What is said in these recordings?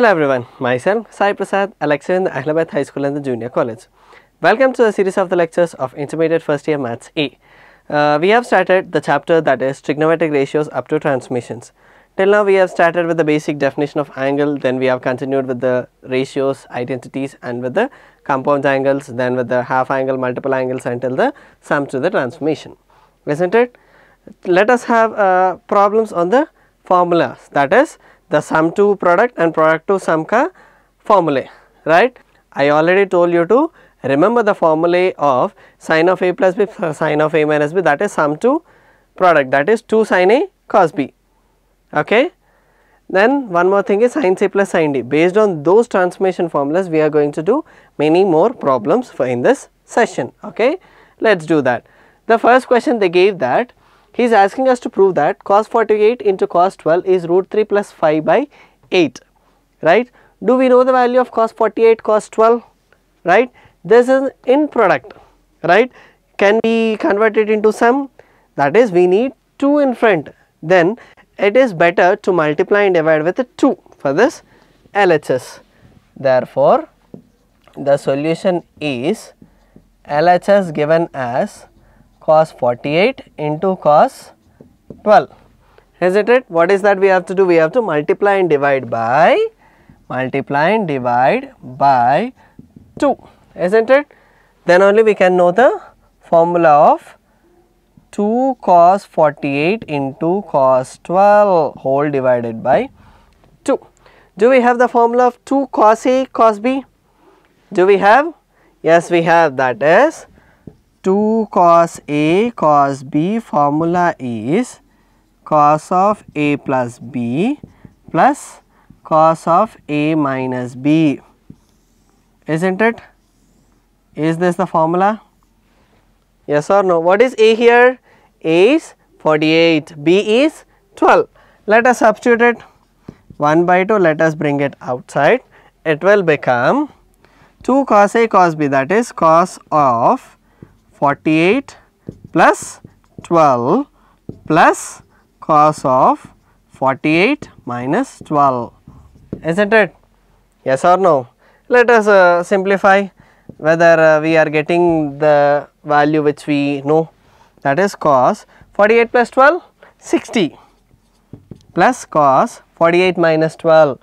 Hello everyone, myself Sai Prasad, a lecturer in the Allahabad High School and the Junior College. Welcome to the series of the lectures of Intermediate First Year Maths A. Uh, we have started the chapter that is trigonometric ratios up to transmissions. Till now we have started with the basic definition of angle, then we have continued with the ratios, identities and with the compound angles, then with the half angle, multiple angles until the sum to the transformation. Isn't it? Let us have uh, problems on the formulas that is the sum to product and product to sum ka formulae right. I already told you to remember the formulae of sine of a plus b sine of a minus b that is sum to product that is 2 sine a cos b okay. Then one more thing is sine c plus sine d based on those transformation formulas we are going to do many more problems for in this session okay. Let us do that. The first question they gave that he is asking us to prove that cos 48 into cos 12 is root 3 plus 5 by 8, right. Do we know the value of cos 48, cos 12, right? This is in product, right, can be converted into sum that is we need 2 in front then it is better to multiply and divide with 2 for this LHS. Therefore, the solution is LHS given as cos 48 into cos 12 isn't it what is that we have to do we have to multiply and divide by multiply and divide by 2 isn't it then only we can know the formula of 2 cos 48 into cos 12 whole divided by 2 do we have the formula of 2 cos a cos b do we have yes we have that is 2 cos A cos B formula is cos of A plus B plus cos of A minus B, isn't it? Is this the formula? Yes or no? What is A here? A is 48, B is 12. Let us substitute it 1 by 2, let us bring it outside. It will become 2 cos A cos B that is cos of 48 plus 12 plus cos of 48 minus 12 isn't it yes or no let us uh, simplify whether uh, we are getting the value which we know that is cos 48 plus 12 60 plus cos 48 minus 12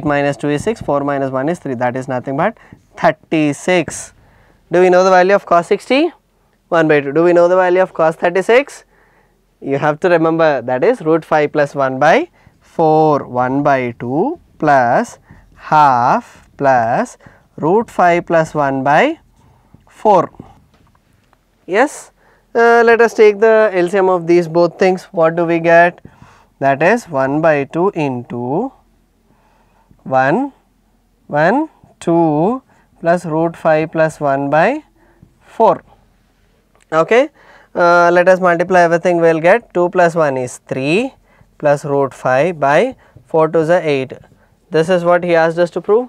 8 minus 2 is 6 4 minus 1 is 3 that is nothing but 36 do we know the value of cos 60 1 by 2. Do we know the value of cos 36? You have to remember that is root 5 plus 1 by 4 1 by 2 plus half plus root 5 plus 1 by 4. Yes, uh, let us take the LCM of these both things. What do we get? That is 1 by 2 into 1, 1, 2 plus root 5 plus 1 by 4 okay. Uh, let us multiply everything we will get 2 plus 1 is 3 plus root 5 by 4 to the 8. This is what he asked us to prove.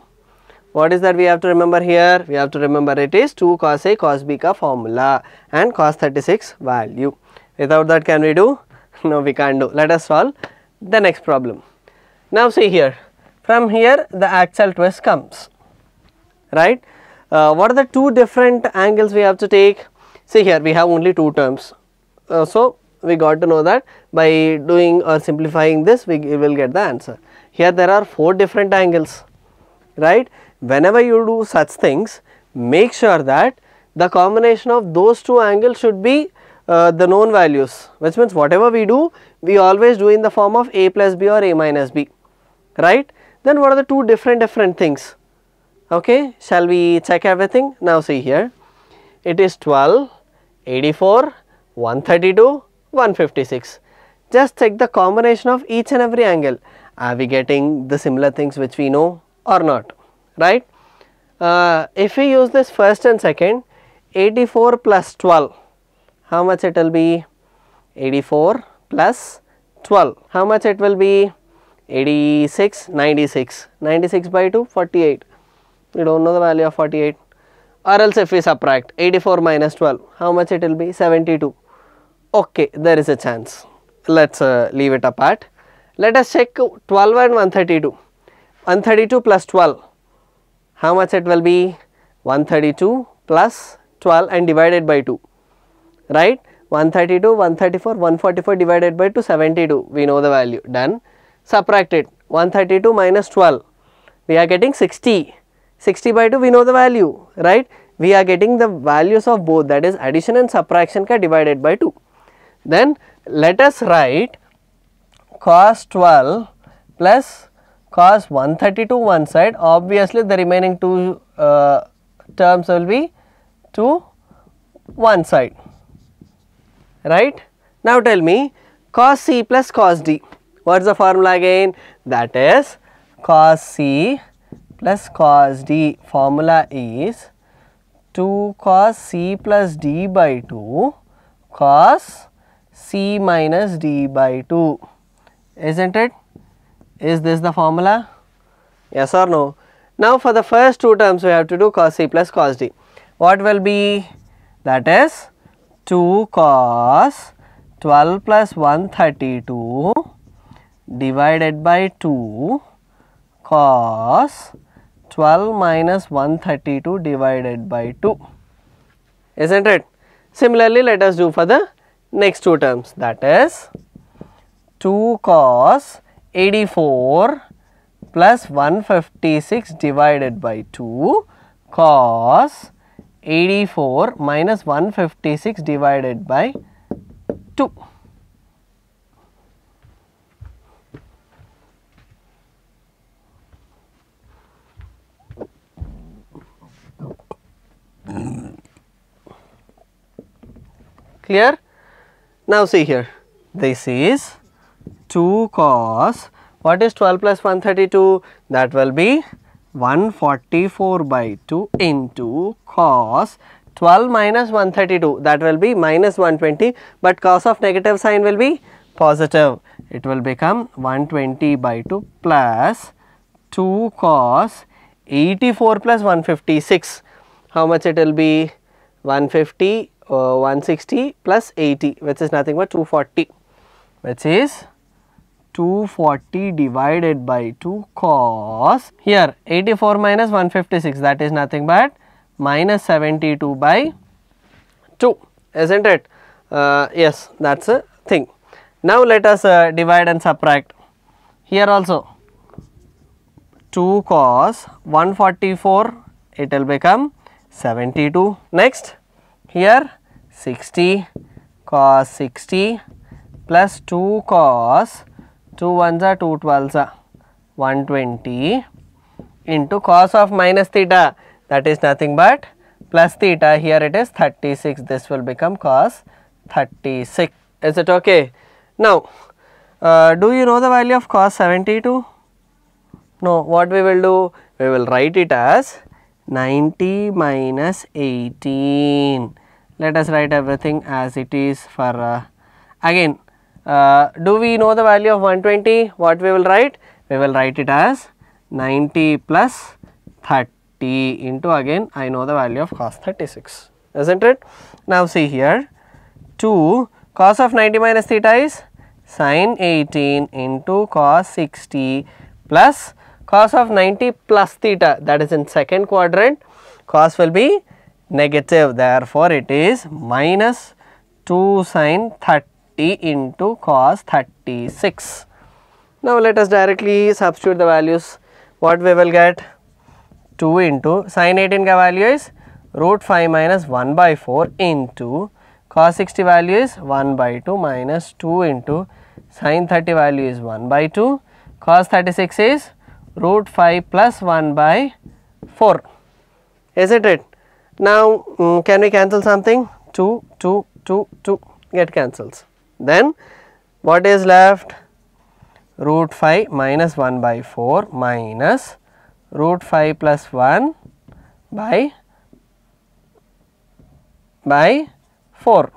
What is that we have to remember here? We have to remember it is 2 cos A cos B ka formula and cos 36 value. Without that can we do? No we can't do. Let us solve the next problem. Now see here from here the axial twist comes right. Uh, what are the two different angles we have to take? see here we have only two terms. Uh, so, we got to know that by doing or simplifying this we will get the answer. Here there are four different angles, right. Whenever you do such things, make sure that the combination of those two angles should be uh, the known values which means whatever we do we always do in the form of a plus b or a minus b right then what are the two different different things okay shall we check everything now see here it is 12 84, 132, 156. Just check the combination of each and every angle. Are we getting the similar things which we know or not, right? Uh, if we use this first and second, 84 plus 12, how much it will be? 84 plus 12, how much it will be? 86, 96, 96 by 2, 48. We do not know the value of 48 or else if we subtract 84 minus 12 how much it will be 72 okay there is a chance let's uh, leave it apart let us check 12 and 132 132 plus 12 how much it will be 132 plus 12 and divided by 2 right 132 134 144 divided by 2 72 we know the value done subtract it 132 minus 12 we are getting 60 60 by 2 we know the value right we are getting the values of both that is addition and subtraction ka divided by 2 then let us write cos 12 plus cos 132 one side obviously the remaining two uh, terms will be to one side right now tell me cos c plus cos d what is the formula again that is cos c plus cos d formula is 2 cos c plus d by 2 cos c minus d by 2 isn't it is this the formula yes or no now for the first two terms we have to do cos c plus cos d what will be that is 2 cos 12 plus 132 divided by 2 cos 12 minus 132 divided by 2 isn't it. Similarly, let us do for the next two terms that is 2 cos 84 plus 156 divided by 2 cos 84 minus 156 divided by 2. Clear? Now see here, this is 2 cos, what is 12 plus 132? That will be 144 by 2 into cos 12 minus 132 that will be minus 120 but cos of negative sign will be positive it will become 120 by 2 plus 2 cos 84 plus 156 how much it will be 150 uh, 160 plus 80 which is nothing but 240 which is 240 divided by 2 cos here 84 minus 156 that is nothing but minus 72 by 2 isn't it uh, yes that's a thing now let us uh, divide and subtract here also 2 cos 144 it will become 72. Next here 60 cos 60 plus 2 cos 2 ones are 2 twelves are 120 into cos of minus theta that is nothing but plus theta here it is 36 this will become cos 36 is it okay now uh, do you know the value of cos 72 no what we will do we will write it as 90 minus 18. Let us write everything as it is for uh, again. Uh, do we know the value of 120? What we will write? We will write it as 90 plus 30 into again I know the value of cos 36, isn't it? Now see here 2 cos of 90 minus theta is sine 18 into cos 60 plus cos of 90 plus theta that is in second quadrant cos will be negative therefore it is minus 2 sine 30 into cos 36. Now let us directly substitute the values what we will get 2 into sine 18 ka value is root 5 minus 1 by 4 into cos 60 value is 1 by 2 minus 2 into sine 30 value is 1 by 2 cos 36 is root 5 plus 1 by 4 is it it. Now um, can we cancel something 2 2 2 2 get cancels then what is left root 5 minus 1 by 4 minus root 5 plus 1 by by 4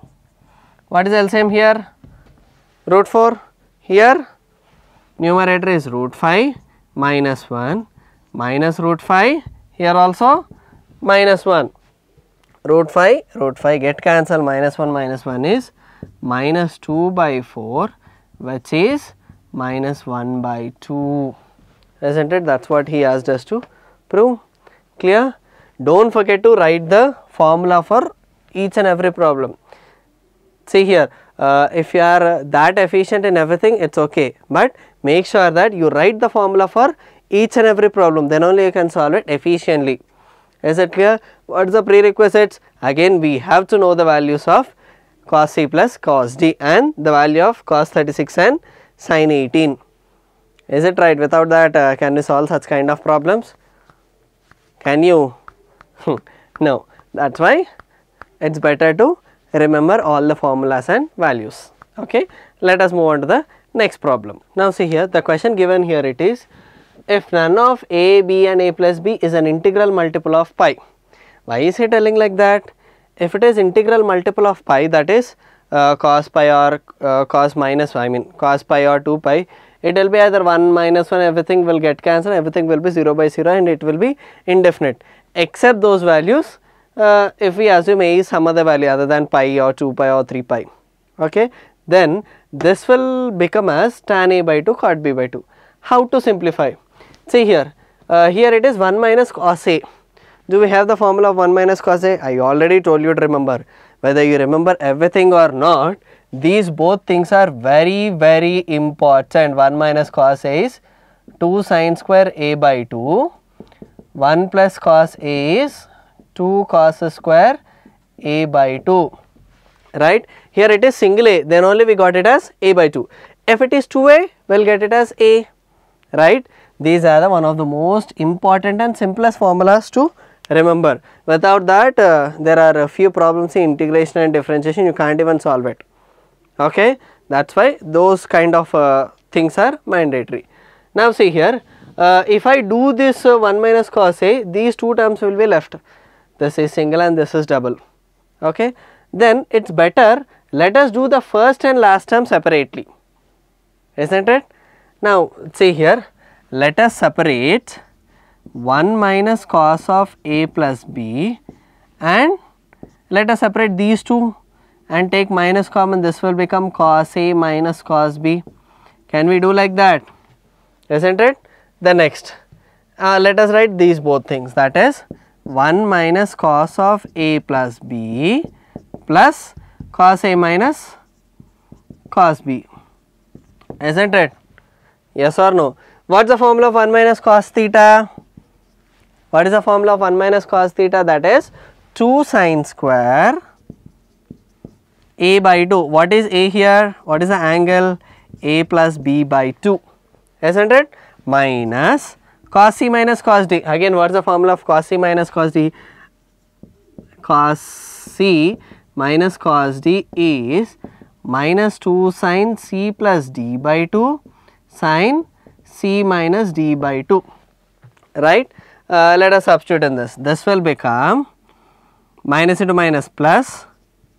what is LCM here root 4 here numerator is root 5 minus 1 minus root 5 here also minus 1 root 5 root 5 get cancelled minus 1 minus 1 is minus 2 by 4 which is minus 1 by 2 isn't it that's what he asked us to prove clear don't forget to write the formula for each and every problem see here uh, if you are that efficient in everything it is okay, but make sure that you write the formula for each and every problem then only you can solve it efficiently. Is it clear? What is the prerequisites? Again we have to know the values of cos C plus cos D and the value of cos 36 and sin 18. Is it right? Without that uh, can we solve such kind of problems? Can you? no, that is why it is better to remember all the formulas and values. Okay. Let us move on to the next problem. Now see here the question given here it is if none of a, b and a plus b is an integral multiple of pi. Why is he telling like that? If it is integral multiple of pi that is uh, cos pi or uh, cos minus I mean cos pi or 2 pi it will be either 1 minus 1 everything will get cancelled everything will be 0 by 0 and it will be indefinite except those values uh, if we assume a is some other value other than pi or 2 pi or 3 pi okay then this will become as tan a by 2 cot b by 2 how to simplify see here uh, here it is 1 minus cos a do we have the formula of 1 minus cos a i already told you to remember whether you remember everything or not these both things are very very important 1 minus cos a is 2 sine square a by 2 1 plus cos a is 2 cos square a by 2 right here it is single a then only we got it as a by 2 if it is 2a we will get it as a right these are the one of the most important and simplest formulas to remember without that uh, there are a few problems in integration and differentiation you can't even solve it okay that's why those kind of uh, things are mandatory now see here uh, if i do this uh, 1 minus cos a these two terms will be left this is single and this is double okay then it's better let us do the first and last term separately isn't it now see here let us separate 1 minus cos of a plus b and let us separate these two and take minus common this will become cos a minus cos b can we do like that isn't it the next uh, let us write these both things that is 1 minus cos of a plus b plus cos a minus cos b is not it yes or no what is the formula of 1 minus cos theta what is the formula of 1 minus cos theta that is 2 sine square a by 2 what is a here what is the angle a plus b by 2 is not it minus cos c minus cos d again what is the formula of cos c minus cos d cos c minus cos d is minus 2 sin c plus d by 2 sin c minus d by 2 right uh, let us substitute in this this will become minus into minus plus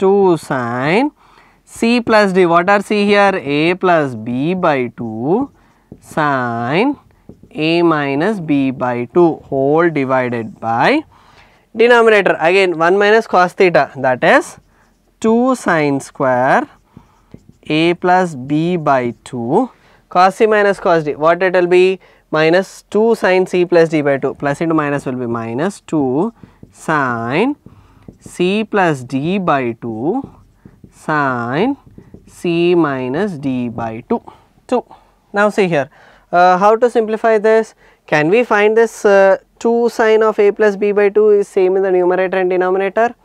2 sin c plus d what are c here a plus b by 2 sin a minus b by 2 whole divided by denominator again 1 minus cos theta that is 2 sine square a plus b by 2 cos c minus cos d what it will be minus 2 sine c plus d by 2 plus into minus will be minus 2 sine c plus d by 2 sine c minus d by 2 2 now see here uh, how to simplify this? Can we find this uh, 2 sine of a plus b by 2 is same in the numerator and denominator,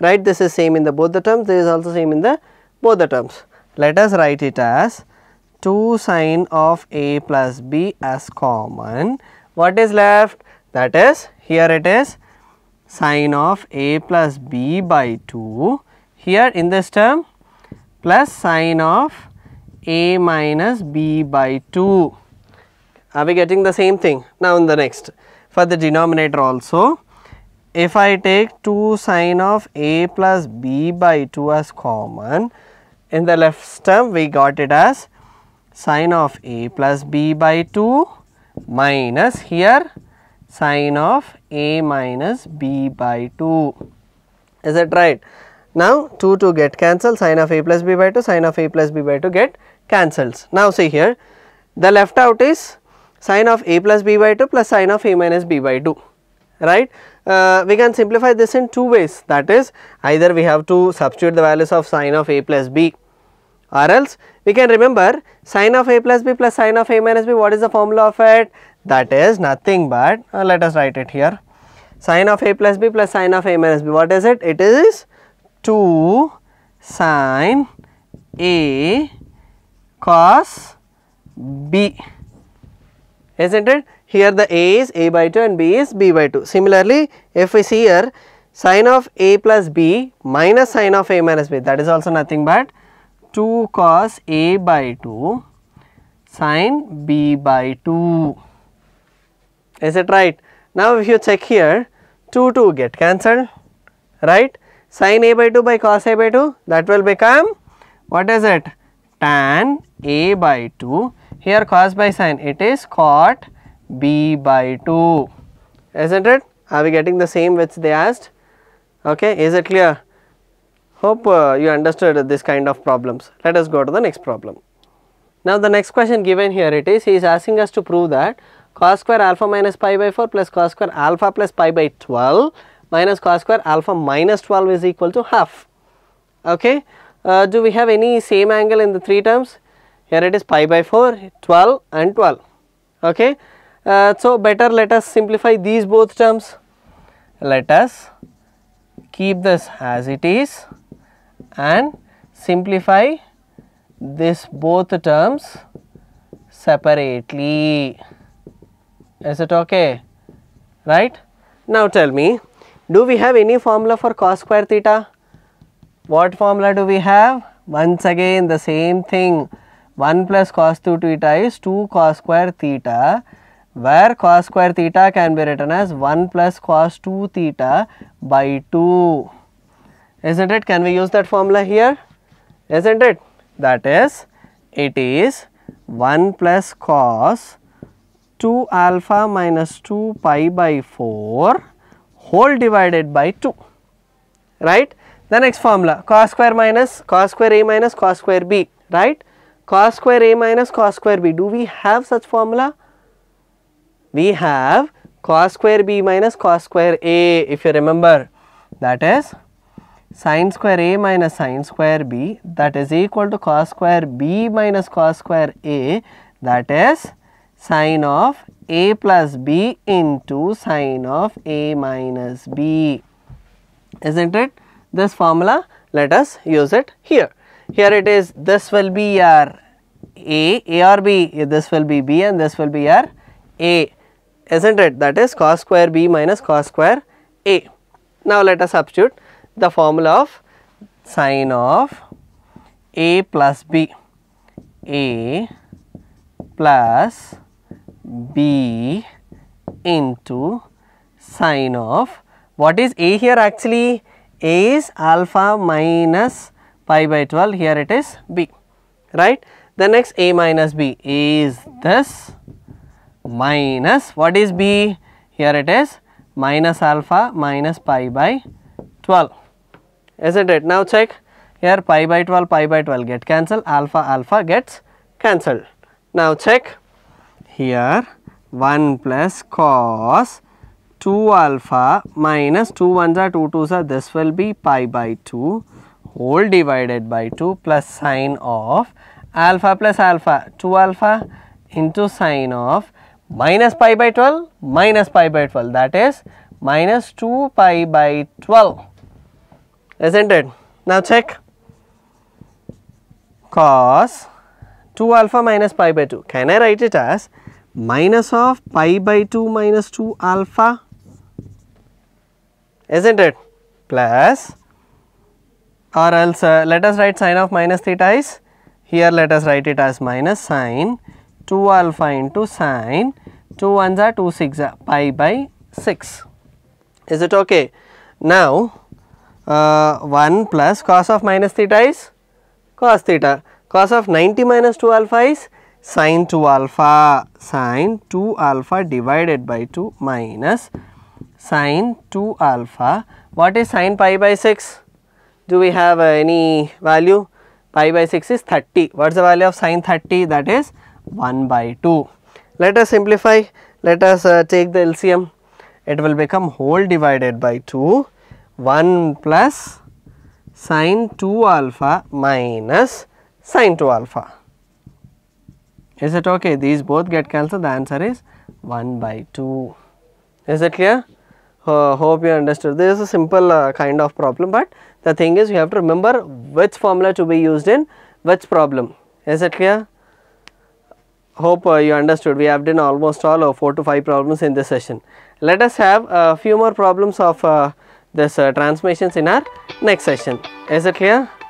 right? This is same in the both the terms, this is also same in the both the terms. Let us write it as 2 sine of a plus b as common. What is left? That is, here it is sine of a plus b by 2. Here in this term plus sine of a minus b by 2 are we getting the same thing now in the next for the denominator also if I take 2 sine of a plus b by 2 as common in the left stem, we got it as sine of a plus b by 2 minus here sine of a minus b by 2 is that right now 2 to get cancelled sine of a plus b by 2 sine of a plus b by 2 get cancels now see here the left out is sine of a plus b by 2 plus sine of a minus b by 2 right. Uh, we can simplify this in two ways that is either we have to substitute the values of sine of a plus b or else we can remember sine of a plus b plus sine of a minus b what is the formula of it that is nothing but uh, let us write it here sine of a plus b plus sine of a minus b what is it it is 2 sine a cos b isn't it? Here the A is A by 2 and B is B by 2. Similarly, if we see here sine of A plus B minus sine of A minus B that is also nothing but 2 cos A by 2 sine B by 2. Is it right? Now, if you check here 2 2 get cancelled right sine A by 2 by cos A by 2 that will become what is it tan A by 2. Here cos by sine it is cot B by 2 isn't it? Are we getting the same which they asked? Okay, is it clear? Hope uh, you understood this kind of problems. Let us go to the next problem. Now the next question given here it is, he is asking us to prove that cos square alpha minus pi by 4 plus cos square alpha plus pi by 12 minus cos square alpha minus 12 is equal to half. Okay uh, do we have any same angle in the three terms? Here it is pi by 4, 12 and 12. Okay. Uh, so, better let us simplify these both terms. Let us keep this as it is and simplify this both terms separately. Is it okay? Right? Now tell me, do we have any formula for cos square theta? what formula do we have? Once again the same thing 1 plus cos 2 theta is 2 cos square theta where cos square theta can be written as 1 plus cos 2 theta by 2 isn't it can we use that formula here isn't it that is it is 1 plus cos 2 alpha minus 2 pi by 4 whole divided by 2 right the next formula cos square minus cos square a minus cos square b right cos square a minus cos square b do we have such formula? We have cos square b minus cos square a if you remember that is sine square a minus sine square b that is equal to cos square b minus cos square a that is sine of a plus b into sine of a minus b isn't it? this formula let us use it here. Here it is this will be your A, A or B, this will be B and this will be your A is not it that is cos square B minus cos square A. Now let us substitute the formula of sine of A plus B, A plus B into sine of what is A here actually a is alpha minus pi by 12 here it is B right. The next A minus B A is this minus what is B here it is minus alpha minus pi by 12 is it it. Now check here pi by 12 pi by 12 get cancelled alpha alpha gets cancelled. Now check here 1 plus cos 2 alpha minus 2 ones are 2 twos are this will be pi by 2 whole divided by 2 plus sine of alpha plus alpha 2 alpha into sine of minus pi by 12 minus pi by 12 that is minus 2 pi by 12 isn't it. Now check cos 2 alpha minus pi by 2 can I write it as minus of pi by 2 minus 2 alpha is not it plus or else uh, let us write sine of minus theta is here let us write it as minus sine 2 alpha into sine 2 ones are 2 6 uh, pi by 6 is it okay. Now uh, 1 plus cos of minus theta is cos theta cos of 90 minus 2 alpha is sine 2 alpha sine 2 alpha divided by 2 minus sine 2 alpha. What is sine pi by 6? Do we have uh, any value? Pi by 6 is 30. What is the value of sine 30? That is 1 by 2. Let us simplify. Let us uh, take the LCM. It will become whole divided by 2. 1 plus sine 2 alpha minus sine 2 alpha. Is it okay? These both get cancelled. The answer is 1 by 2. Is it clear? uh, hope you understood this is a simple uh, kind of problem but the thing is you have to remember which formula to be used in which problem is it clear hope uh, you understood we have done almost all of uh, 4 to 5 problems in this session let us have a few more problems of uh, this uh, transmissions in our next session is it clear